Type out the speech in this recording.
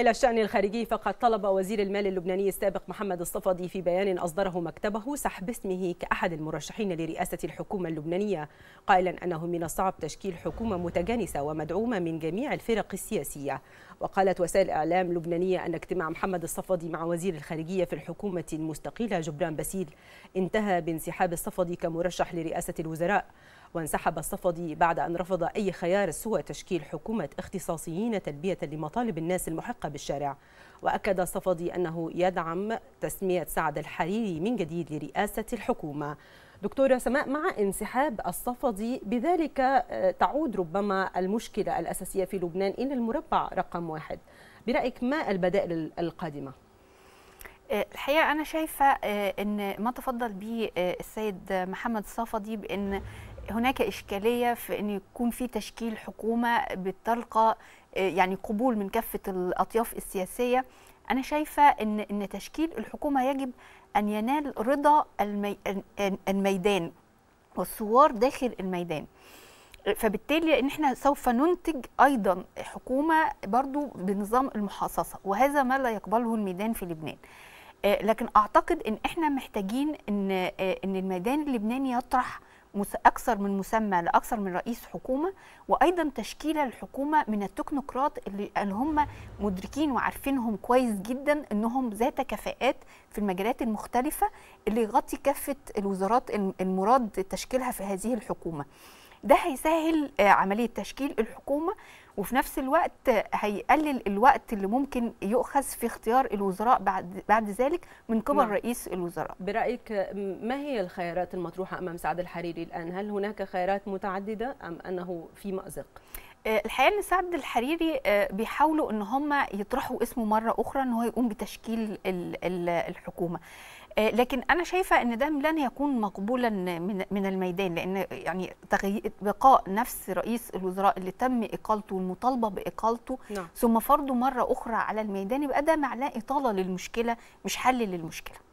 إلى الشأن الخارجي فقد طلب وزير المال اللبناني السابق محمد الصفدي في بيان أصدره مكتبه سحب اسمه كأحد المرشحين لرئاسة الحكومة اللبنانية قائلا أنه من الصعب تشكيل حكومة متجانسة ومدعومة من جميع الفرق السياسية وقالت وسائل إعلام لبنانية أن اجتماع محمد الصفدي مع وزير الخارجية في الحكومة المستقلة جبران باسيل انتهى بانسحاب الصفدي كمرشح لرئاسة الوزراء وانسحب الصفدي بعد أن رفض أي خيار سوى تشكيل حكومة اختصاصيين تلبية لمطالب الناس المحقة الحقيقة بالشارع وأكد الصفدي أنه يدعم تسمية سعد الحريري من جديد لرئاسة الحكومة دكتورة سماء مع انسحاب الصفدي بذلك آه، تعود ربما المشكلة الأساسية في لبنان إلى المربع رقم واحد برأيك ما البدائل القادمة؟ آه، الحقيقه انا شايفه آه، ان ما تفضل به السيد محمد الصفدي بان هناك إشكالية في أن يكون في تشكيل حكومة بتلقى يعني قبول من كافة الأطياف السياسية أنا شايفة أن أن تشكيل الحكومة يجب أن ينال رضا المي... الميدان والثوار داخل الميدان فبالتالي ان احنا سوف ننتج ايضا حكومه برضو بنظام المحاصصه وهذا ما لا يقبله الميدان في لبنان آه، لكن اعتقد ان احنا محتاجين ان آه، ان الميدان اللبناني يطرح اكثر من مسمى لاكثر من رئيس حكومه وايضا تشكيله الحكومه من التكنوقراط اللي هم مدركين وعارفينهم كويس جدا انهم ذات كفاءات في المجالات المختلفه اللي يغطي كافه الوزارات المراد تشكيلها في هذه الحكومه ده هيسهل آه، عمليه تشكيل الحكومه وفي نفس الوقت آه، هيقلل الوقت اللي ممكن يؤخذ في اختيار الوزراء بعد بعد ذلك من قبل نعم. رئيس الوزراء. برايك آه، ما هي الخيارات المطروحه امام سعد الحريري الان؟ هل هناك خيارات متعدده ام انه في مازق؟ الحقيقه ان سعد الحريري بيحاولوا ان هم يطرحوا اسمه مره اخرى ان هو يقوم بتشكيل الحكومه آه، لكن انا شايفه ان ده لن يكون مقبولا من من الميدان لان يعني بقاء نفس رئيس الوزراء اللي تم اقالته والمطالبه باقالته نعم. ثم فرضه مره اخرى على الميدان يبقى ده معناه اطاله للمشكله مش حل للمشكله